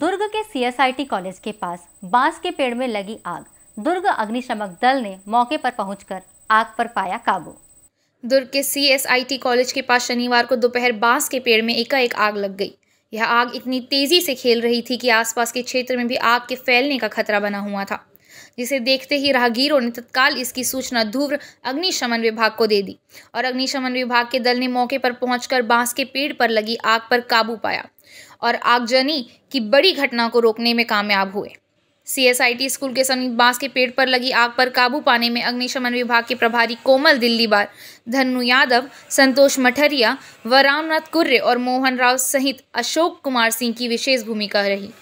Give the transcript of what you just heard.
दुर्ग के CSIT college के पास बांस के पेड़ में लगी आग दुर्ग अग्निशमक दल ने मौके पर पहुंचकर आग पर पाया काबू दुर्ग के सीएसआईटी कॉलेज के पास शनिवार को दोपहर बांस के पेड़ में एकाएक आग लग गई यह आग इतनी तेजी से खेल रही थी कि आसपास के क्षेत्र में भी आग के फैलने का खतरा बना हुआ था जिसे देखते ही राहगीरों ने तत्काल इसकी सूचना धूव्र अग्निशमन विभाग को दे दी और अग्निशमन विभाग के दल ने मौके पर पहुंचकर बांस के पेड़ पर लगी आग पर काबू पाया और आगजनी की बड़ी घटना को रोकने में कामयाब हुए सीएसआईटी स्कूल के समीप बांस के पेड़ पर लगी आग पर काबू पाने में अग्निशमन विभाग के प्रभारी कोमल बार धनु यादव संतोष मठरिया व रामनाथ कुर्रे और मोहन राव सहित अशोक कुमार सिंह की विशेष भूमिका रही